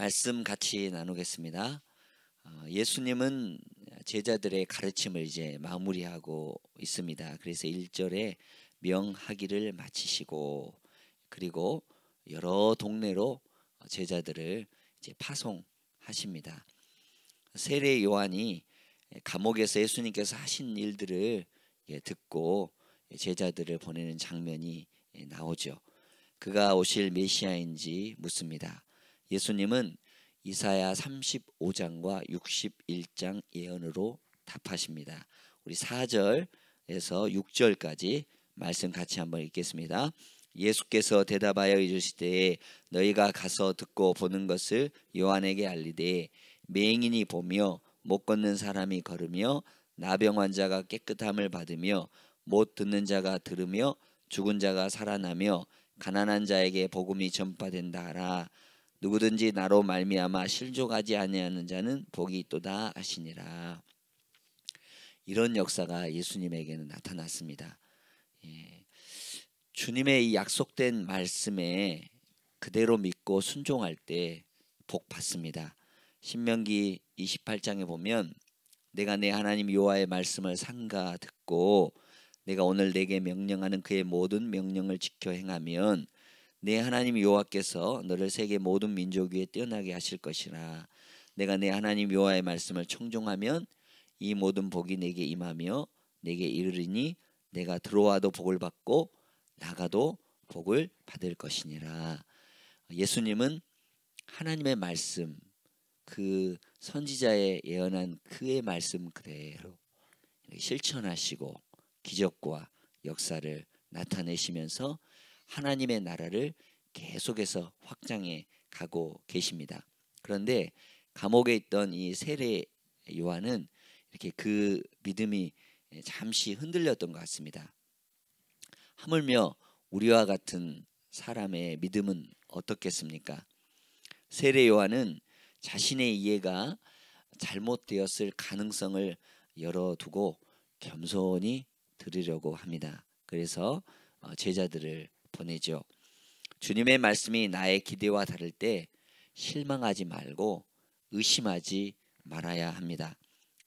말씀 같이 나누겠습니다. 어, 예수님은 제자들의 가르침을 이제 마무리하고 있습니다. 그래서 1절에 명하기를 마치시고 그리고 여러 동네로 제자들을 이제 파송하십니다. 세례 요한이 감옥에서 예수님께서 하신 일들을 예, 듣고 제자들을 보내는 장면이 예, 나오죠. 그가 오실 메시아인지 묻습니다. 예수님은 이사야 35장과 61장 예언으로 답하십니다. 우리 4절에서 6절까지 말씀 같이 한번 읽겠습니다. 예수께서 대답하여 이르시되 너희가 가서 듣고 보는 것을 요한에게 알리되 맹인이 보며 못 걷는 사람이 걸으며 나병 환자가 깨끗함을 받으며 못 듣는 자가 들으며 죽은 자가 살아나며 가난한 자에게 복음이 전파된다 하라 누구든지 나로 말미암아 실족하지 아니하는 자는 복이 있도다 하시니라. 이런 역사가 예수님에게는 나타났습니다. 예. 주님의 이 약속된 말씀에 그대로 믿고 순종할 때 복 받습니다. 신명기 28장에 보면 내가 내 하나님 여호의 말씀을 삼가 듣고 내가 오늘 내게 명령하는 그의 모든 명령을 지켜 행하면 내 하나님 여호와께서 너를 세계 모든 민족 위에 뛰어나게 하실 것이라 내가 내 하나님 여호와의 말씀을 청종하면 이 모든 복이 내게 임하며 내게 이르리니 내가 들어와도 복을 받고 나가도 복을 받을 것이니라. 예수님은 하나님의 말씀 그 선지자의 예언한 그의 말씀 그대로 실천하시고 기적과 역사를 나타내시면서 하나님의 나라를 계속해서 확장해 가고 계십니다. 그런데 감옥에 있던 이 세례 요한은 이렇게 그 믿음이 잠시 흔들렸던 것 같습니다. 하물며 우리와 같은 사람의 믿음은 어떻겠습니까? 세례 요한은 자신의 이해가 잘못되었을 가능성을 열어두고 겸손히 들으려고 합니다. 그래서 어, 제자들을 보내죠. 주님의 말씀이 나의 기대와 다를 때 실망하지 말고 의심하지 말아야 합니다.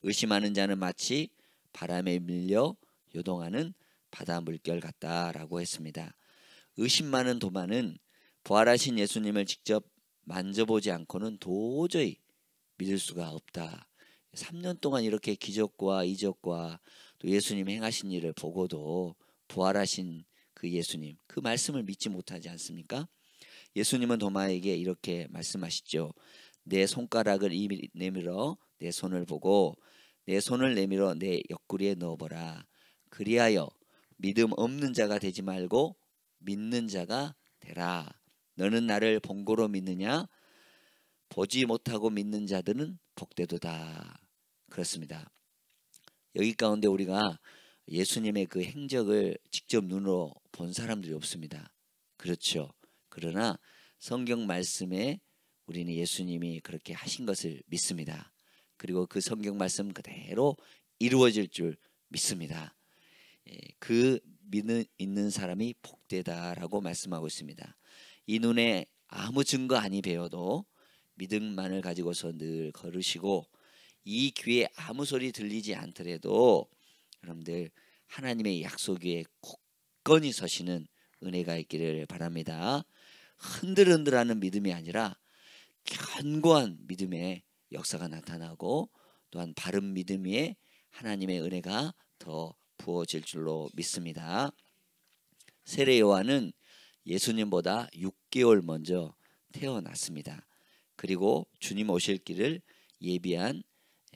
의심하는 자는 마치 바람에 밀려 요동하는 바다 물결 같다라고 했습니다. 의심 많은 도마는 부활하신 예수님을 직접 만져보지 않고는 도저히 믿을 수가 없다. 3년 동안 이렇게 기적과 이적과 또 예수님 행하신 일을 보고도 부활하신 그 예수님 그 말씀을 믿지 못하지 않습니까? 예수님은 도마에게 이렇게 말씀하시죠. 내 손가락을 내밀어 내 손을 보고 내 손을 내밀어 내 옆구리에 넣어보라. 그리하여 믿음 없는 자가 되지 말고 믿는 자가 되라. 너는 나를 본고로 믿느냐? 보지 못하고 믿는 자들은 복되도다. 그렇습니다. 여기 가운데 우리가 예수님의 그 행적을 직접 눈으로 본 사람들이 없습니다. 그렇죠. 그러나 성경 말씀에 우리는 예수님이 그렇게 하신 것을 믿습니다. 그리고 그 성경 말씀 그대로 이루어질 줄 믿습니다. 예, 그 믿는 있는 사람이 복되다라고 말씀하고 있습니다. 이 눈에 아무 증거 아니 배워도 믿음만을 가지고서 늘 걸으시고 이 귀에 아무 소리 들리지 않더라도 여러분들 하나님의 약속 위에 굳건히 서시는 은혜가 있기를 바랍니다. 흔들흔들하는 믿음이 아니라 견고한 믿음의 역사가 나타나고 또한 바른 믿음 위에 하나님의 은혜가 더 부어질 줄로 믿습니다. 세례 요한은 예수님보다 6개월 먼저 태어났습니다. 그리고 주님 오실 길을 예비한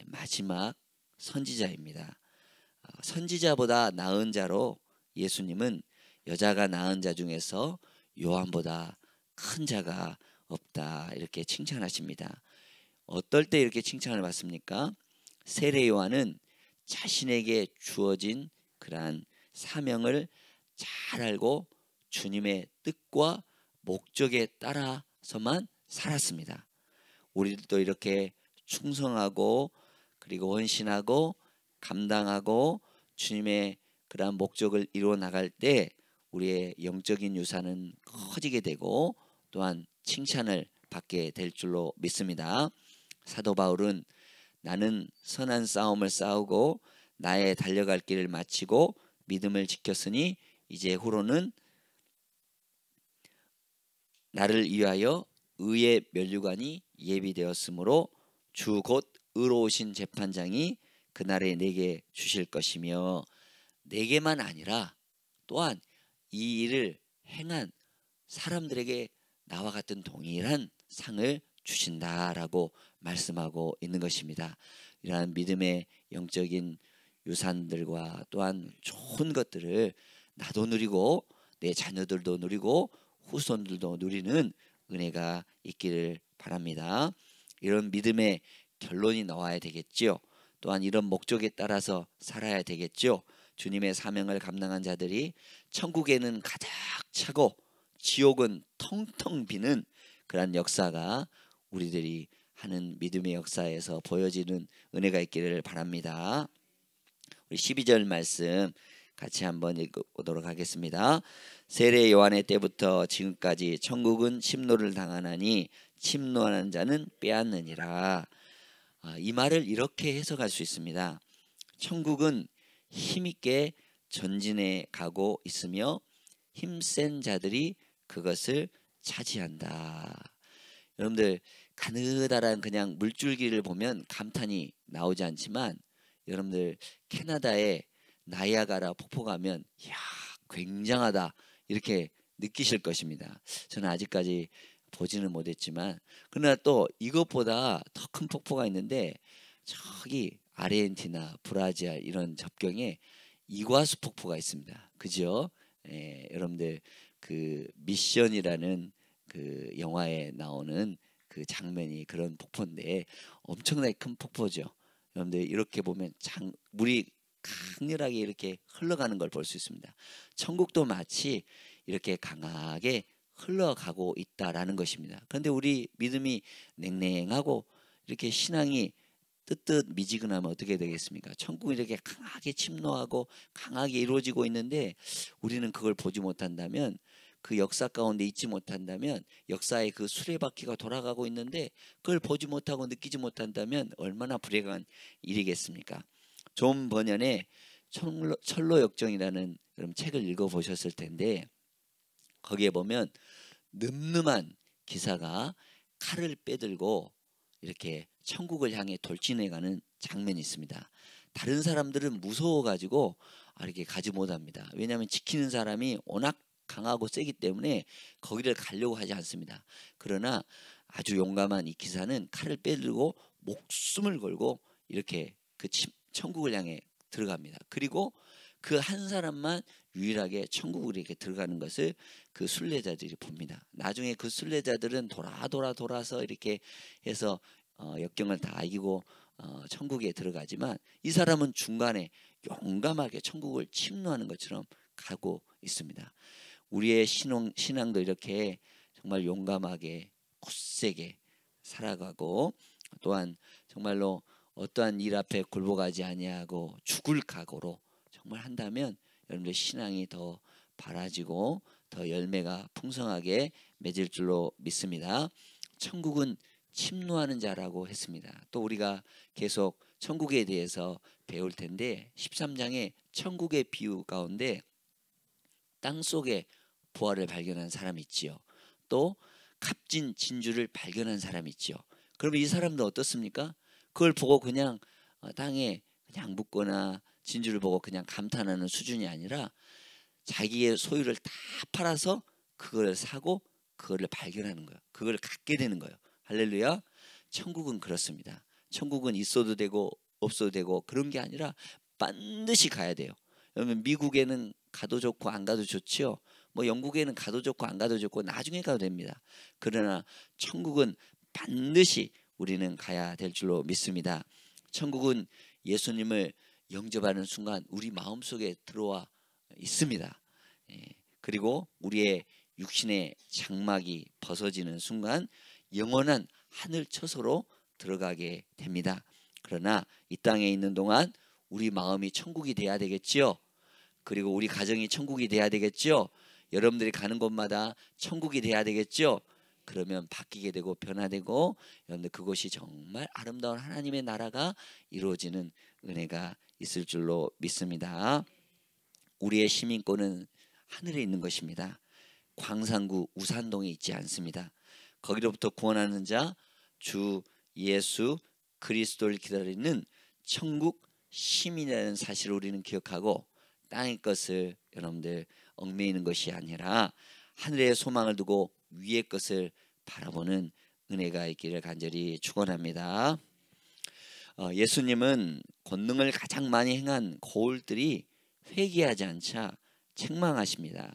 마지막 선지자입니다. 선지자보다 나은 자로 예수님은 여자가 나은자 중에서 요한보다 큰 자가 없다 이렇게 칭찬하십니다. 어떨 때 이렇게 칭찬을 받습니까? 세례 요한은 자신에게 주어진 그러한 사명을 잘 알고 주님의 뜻과 목적에 따라서만 살았습니다. 우리들도 이렇게 충성하고 그리고 헌신하고 감당하고 주님의 그러한 목적을 이루어 나갈 때 우리의 영적인 유산은 커지게 되고 또한 칭찬을 받게 될 줄로 믿습니다. 사도 바울은 나는 선한 싸움을 싸우고 나의 달려갈 길을 마치고 믿음을 지켰으니 이제 후로는 나를 위하여 의의 면류관이 예비되었으므로 주 곧 의로우신 재판장이 그날에 내게 주실 것이며 내게만 아니라 또한 이 일을 행한 사람들에게 나와 같은 동일한 상을 주신다라고 말씀하고 있는 것입니다. 이러한 믿음의 영적인 유산들과 또한 좋은 것들을 나도 누리고 내 자녀들도 누리고 후손들도 누리는 은혜가 있기를 바랍니다. 이런 믿음의 결론이 나와야 되겠지요. 또한 이런 목적에 따라서 살아야 되겠죠. 주님의 사명을 감당한 자들이 천국에는 가득 차고 지옥은 텅텅 비는 그러 역사가 우리들이 하는 믿음의 역사에서 보여지는 은혜가 있기를 바랍니다. 우리 12절 말씀 같이 한번 읽어보도록 하겠습니다. 세례 요한의 때부터 지금까지 천국은 침노를 당하나니 침노하는 자는 빼앗느니라. 아, 이 말을 이렇게 해석할 수 있습니다. 천국은 힘있게 전진해 가고 있으며 힘센 자들이 그것을 차지한다. 여러분들 가느다란 그냥 물줄기를 보면 감탄이 나오지 않지만 여러분들 캐나다의 나이아가라 폭포 가면 야 굉장하다 이렇게 느끼실 것입니다. 저는 아직까지 보지는 못했지만 그러나 또 이것보다 더 큰 폭포가 있는데 저기 아르헨티나, 브라질 이런 접경에 이과수 폭포가 있습니다. 그죠? 예, 여러분들 그 미션이라는 그 영화에 나오는 그 장면이 그런 폭포인데 엄청나게 큰 폭포죠. 여러분들 이렇게 보면 장, 물이 강렬하게 이렇게 흘러가는 걸 볼 수 있습니다. 천국도 마치 이렇게 강하게 흘러가고 있다라는 것입니다. 그런데 우리 믿음이 냉랭하고 이렇게 신앙이 뜨뜻 미지근하면 어떻게 되겠습니까? 천국이 이렇게 강하게 침노하고 강하게 이루어지고 있는데 우리는 그걸 보지 못한다면 그 역사 가운데 있지 못한다면 역사의 그 수레바퀴가 돌아가고 있는데 그걸 보지 못하고 느끼지 못한다면 얼마나 불행한 일이겠습니까? 존 번연의 철로, 철로 역정이라는 그런 책을 읽어 보셨을 텐데 거기에 보면 늠름한 기사가 칼을 빼들고 이렇게 천국을 향해 돌진해가는 장면이 있습니다. 다른 사람들은 무서워가지고 아, 이렇게 가지 못합니다. 왜냐하면 지키는 사람이 워낙 강하고 세기 때문에 거기를 가려고 하지 않습니다. 그러나 아주 용감한 이 기사는 칼을 빼들고 목숨을 걸고 이렇게 그 천국을 향해 들어갑니다. 그리고 그 한 사람만 유일하게 천국으로 이렇게 들어가는 것을 그 순례자들이 봅니다. 나중에 그 순례자들은 돌아 돌아 돌아서 이렇게 해서 어, 역경을 다 이기고 어, 천국에 들어가지만 이 사람은 중간에 용감하게 천국을 침노하는 것처럼 가고 있습니다. 우리의 신앙, 신앙도 이렇게 정말 용감하게 굳세게 살아가고 또한 정말로 어떠한 일 앞에 굴복하지 아니하고 죽을 각오로 정말 한다면 여러분들 신앙이 더 바라지고 더 열매가 풍성하게 맺을 줄로 믿습니다. 천국은 침노하는 자라고 했습니다. 또 우리가 계속 천국에 대해서 배울 텐데 13장의 천국의 비유 가운데 땅 속에 부활을 발견한 사람이 있지요. 또 값진 진주를 발견한 사람이 있지요. 그러이 사람도 어떻습니까? 그걸 보고 그냥 어, 땅에 그냥 묻거나 진주를 보고 그냥 감탄하는 수준이 아니라 자기의 소유를 다 팔아서 그걸 사고 그걸 발견하는 거예요. 그걸 갖게 되는 거예요. 할렐루야. 천국은 그렇습니다. 천국은 있어도 되고 없어도 되고 그런 게 아니라 반드시 가야 돼요. 그러면 미국에는 가도 좋고 안 가도 좋지요. 뭐 영국에는 가도 좋고 안 가도 좋고 나중에 가도 됩니다. 그러나 천국은 반드시 우리는 가야 될 줄로 믿습니다. 천국은 예수님을 영접하는 순간 우리 마음속에 들어와 있습니다. 예, 그리고 우리의 육신의 장막이 벗어지는 순간 영원한 하늘 처소로 들어가게 됩니다. 그러나 이 땅에 있는 동안 우리 마음이 천국이 돼야 되겠지요. 그리고 우리 가정이 천국이 돼야 되겠지요. 여러분들이 가는 곳마다 천국이 돼야 되겠지요. 그러면 바뀌게 되고 변화되고 여러분 그것이 정말 아름다운 하나님의 나라가 이루어지는 은혜가 있을 줄로 믿습니다. 우리의 시민권은 하늘에 있는 것입니다. 광산구 우산동에 있지 않습니다. 거기로부터 구원하는 자 주 예수 그리스도를 기다리는 천국 시민이라는 사실을 우리는 기억하고 땅의 것을 여러분들 얽매이는 것이 아니라 하늘의 소망을 두고 위의 것을 바라보는 은혜가 있기를 간절히 축원합니다. 어, 예수님은 권능을 가장 많이 행한 거울들이 회개하지 않자 책망하십니다.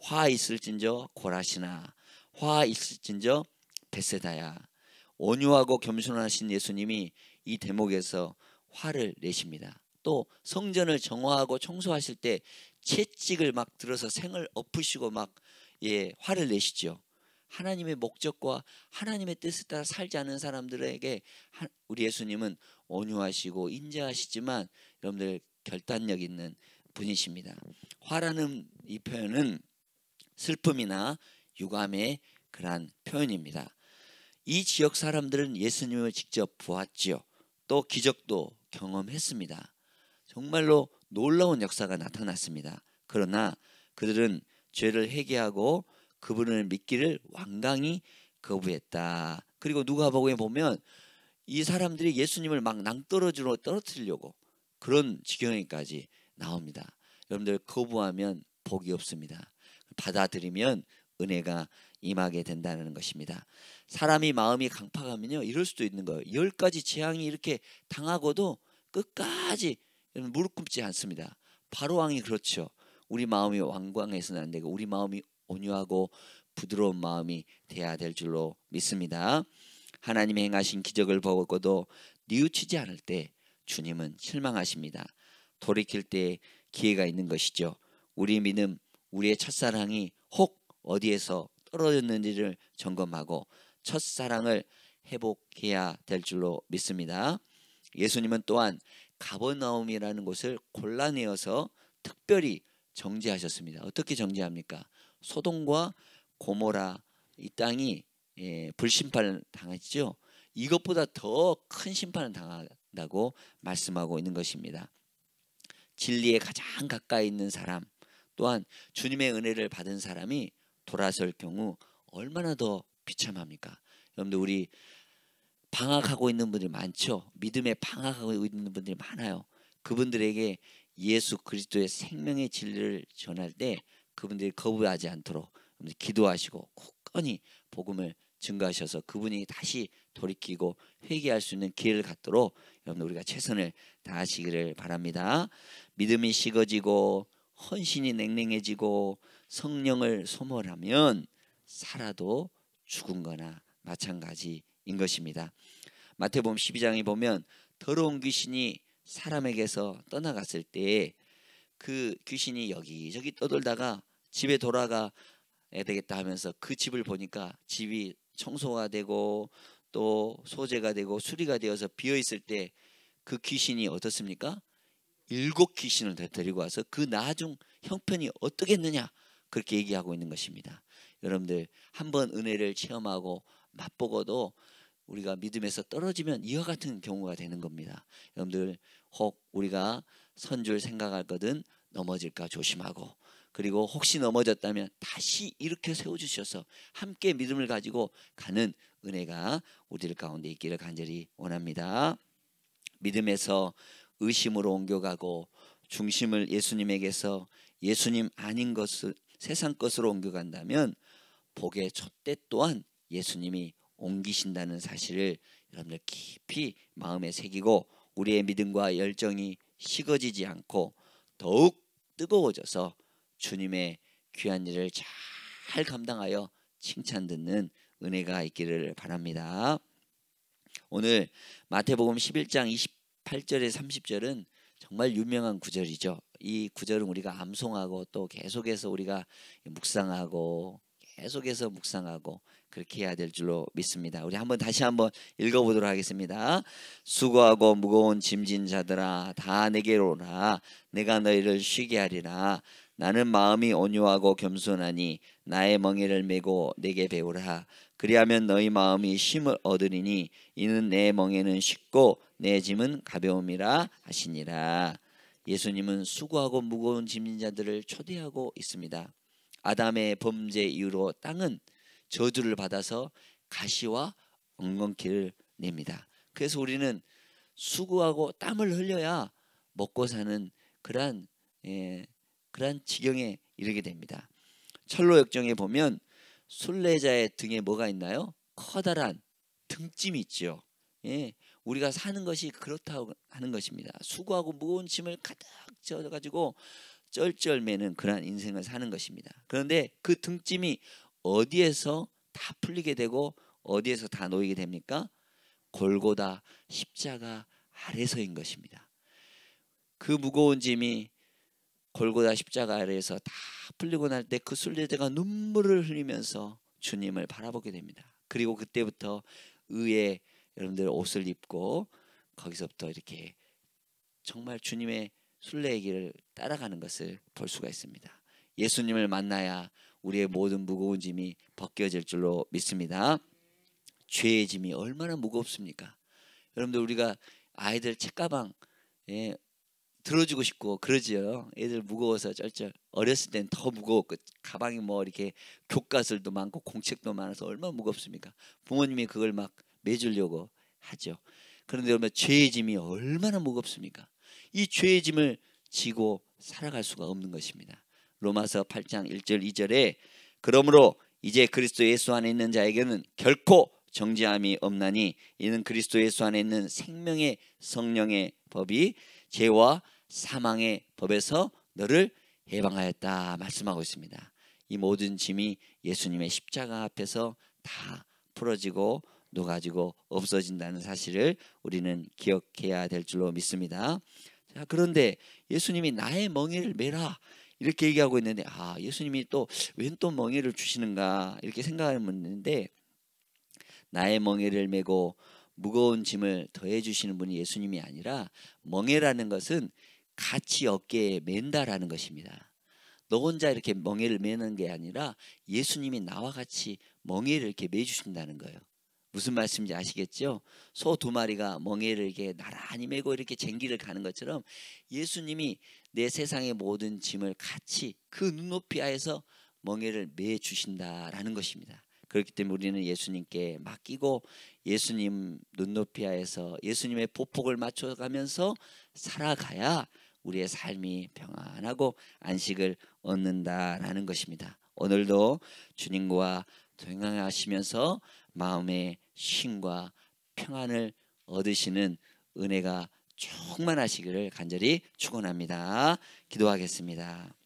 화 있을진저 고라시나 화 있을진저 베세다야 온유하고 겸손하신 예수님이 이 대목에서 화를 내십니다. 또 성전을 정화하고 청소하실 때 채찍을 막 들어서 생을 엎으시고 막 예, 화를 내시죠. 하나님의 목적과 하나님의 뜻에 따라 살지 않는 사람들에게 우리 예수님은 온유하시고 인자하시지만 여러분들 결단력 있는 분이십니다. 화라는 이 표현은 슬픔이나 유감의 그러한 표현입니다. 이 지역 사람들은 예수님을 직접 보았지요. 또 기적도 경험했습니다. 정말로 놀라운 역사가 나타났습니다. 그러나 그들은 죄를 회개하고 그분을 믿기를 완강히 거부했다. 그리고 누가복음 보면 이 사람들이 예수님을 막 낭떠러지로 떨어뜨리려고 그런 지경에까지 나옵니다. 여러분들 거부하면 복이 없습니다. 받아들이면 은혜가 임하게 된다는 것입니다. 사람이 마음이 강팍하면요 이럴 수도 있는 거예요. 열 가지 재앙이 이렇게 당하고도 끝까지 무릎 꿇지 않습니다. 바로 왕이 그렇죠. 우리 마음이 완광해서는 안 되고 우리 마음이 온유하고 부드러운 마음이 돼야 될 줄로 믿습니다. 하나님이 행하신 기적을 보고도 뉘우치지 않을 때 주님은 실망하십니다. 돌이킬 때 기회가 있는 것이죠. 우리 믿음, 우리의 첫사랑이 혹 어디에서 떨어졌는지를 점검하고 첫사랑을 회복해야 될 줄로 믿습니다. 예수님은 또한 가버나움이라는 곳을 골라내어서 특별히 정제하셨습니다. 어떻게 정제합니까? 소돔과 고모라 이 땅이 예, 불심판을 당했죠. 이것보다 더 큰 심판을 당한다고 말씀하고 있는 것입니다. 진리에 가장 가까이 있는 사람, 또한 주님의 은혜를 받은 사람이 돌아설 경우 얼마나 더 비참합니까? 여러분들 우리 방학하고 있는 분들이 많죠. 믿음에 방학하고 있는 분들이 많아요. 그분들에게 예수 그리스도의 생명의 진리를 전할 때 그분들이 거부하지 않도록 기도하시고 굳건히 복음을 증가하셔서 그분이 다시 돌이키고 회개할 수 있는 기회를 갖도록 여러분 우리가 최선을 다하시기를 바랍니다. 믿음이 식어지고 헌신이 냉랭해지고 성령을 소멸하면 살아도 죽은 거나 마찬가지인 것입니다. 마태복음 12장에 보면 더러운 귀신이 사람에게서 떠나갔을 때 그 귀신이 여기저기 떠돌다가 집에 돌아가야 되겠다 하면서 그 집을 보니까 집이 청소가 되고 또 소재가 되고 수리가 되어서 비어 있을 때 그 귀신이 어떻습니까? 일곱 귀신을 데리고 와서 그 나중 형편이 어떻겠느냐 그렇게 얘기하고 있는 것입니다. 여러분들 한번 은혜를 체험하고 맛보고도 우리가 믿음에서 떨어지면 이와 같은 경우가 되는 겁니다. 여러분들 혹 우리가 선줄 생각할거든 넘어질까 조심하고 그리고 혹시 넘어졌다면 다시 일으켜 세워주셔서 함께 믿음을 가지고 가는 은혜가 우리들 가운데 있기를 간절히 원합니다. 믿음에서 의심으로 옮겨가고 중심을 예수님에게서 예수님 아닌 것을 세상 것으로 옮겨간다면 복의 첫대 또한 예수님이 옮기신다는 사실을 여러분들 깊이 마음에 새기고 우리의 믿음과 열정이 식어지지 않고 더욱 뜨거워져서 주님의 귀한 일을 잘 감당하여 칭찬 듣는 은혜가 있기를 바랍니다. 오늘 마태복음 11장 28절에 30절은 정말 유명한 구절이죠. 이 구절은 우리가 암송하고 또 계속해서 우리가 묵상하고 계속해서 묵상하고 그렇게 해야 될 줄로 믿습니다. 우리 한번 다시 한번 읽어보도록 하겠습니다. 수고하고 무거운 짐진 자들아 다 내게로 오라 내가 너희를 쉬게 하리라 나는 마음이 온유하고 겸손하니 나의 멍에를 메고 내게 배우라. 그리하면 너희 마음이 쉼을 얻으리니 이는 내 멍에는 쉽고 내 짐은 가벼움이라 하시니라. 예수님은 수고하고 무거운 짐진 자들을 초대하고 있습니다. 아담의 범죄 이후로 땅은 저주를 받아서 가시와 엉겅퀴를 냅니다. 그래서 우리는 수고하고 땀을 흘려야 먹고 사는 그러한 예, 그러한 지경에 이르게 됩니다. 철로 역정에 보면 순례자의 등에 뭐가 있나요? 커다란 등짐이 있지 예, 우리가 사는 것이 그렇다고 하는 것입니다. 수고하고 무거운 짐을 가득 져가지고 쩔쩔매는 그러 인생을 사는 것입니다. 그런데 그 등짐이 어디에서 다 풀리게 되고 어디에서 다 놓이게 됩니까? 골고다 십자가 아래서인 것입니다. 그 무거운 짐이 골고다 십자가 아래에서 다 풀리고 날 때 그 순례자가 눈물을 흘리면서 주님을 바라보게 됩니다. 그리고 그때부터 의에 여러분들 옷을 입고 거기서부터 이렇게 정말 주님의 순례의 길을 따라가는 것을 볼 수가 있습니다. 예수님을 만나야 우리의 모든 무거운 짐이 벗겨질 줄로 믿습니다. 죄의 짐이 얼마나 무겁습니까? 여러분들 우리가 아이들 책가방 예, 들어주고 싶고 그러지요. 애들 무거워서 쩔쩔. 어렸을 땐 더 무거웠고 그 가방이 뭐 이렇게 교과서도 많고 공책도 많아서 얼마나 무겁습니까? 부모님이 그걸 막 매주려고 하죠. 그런데 그러면 죄의 짐이 얼마나 무겁습니까? 이 죄의 짐을 지고 살아갈 수가 없는 것입니다. 로마서 8장 1절 2절에 그러므로 이제 그리스도 예수 안에 있는 자에게는 결코 정지함이 없나니 이는 그리스도 예수 안에 있는 생명의 성령의 법이 죄와 사망의 법에서 너를 해방하였다 말씀하고 있습니다. 이 모든 짐이 예수님의 십자가 앞에서 다 풀어지고 녹아지고 없어진다는 사실을 우리는 기억해야 될 줄로 믿습니다. 자, 그런데 예수님이 나의 멍에를 메라 이렇게 얘기하고 있는데 아, 예수님이 또 왠 또 멍에를 주시는가 이렇게 생각하는데 나의 멍에를 메고 무거운 짐을 더해 주시는 분이 예수님이 아니라 멍에라는 것은 같이 어깨에 맨다라는 것입니다. 너 혼자 이렇게 멍에를 매는 게 아니라 예수님이 나와 같이 멍에를 이렇게 매주신다는 거예요. 무슨 말씀인지 아시겠죠? 소 두 마리가 멍에를 이렇게 나란히 메고 이렇게 쟁기를 가는 것처럼 예수님이 내 세상의 모든 짐을 같이 그 눈높이 하에서 멍에를 매 주신다라는 것입니다. 그렇기 때문에 우리는 예수님께 맡기고 예수님 눈높이 하에서 예수님의 보폭을 맞춰가면서 살아가야 우리의 삶이 평안하고 안식을 얻는다라는 것입니다. 오늘도 주님과 동행하시면서 마음의 쉼과 평안을 얻으시는 은혜가 충만하시기를 간절히 축원합니다. 기도하겠습니다.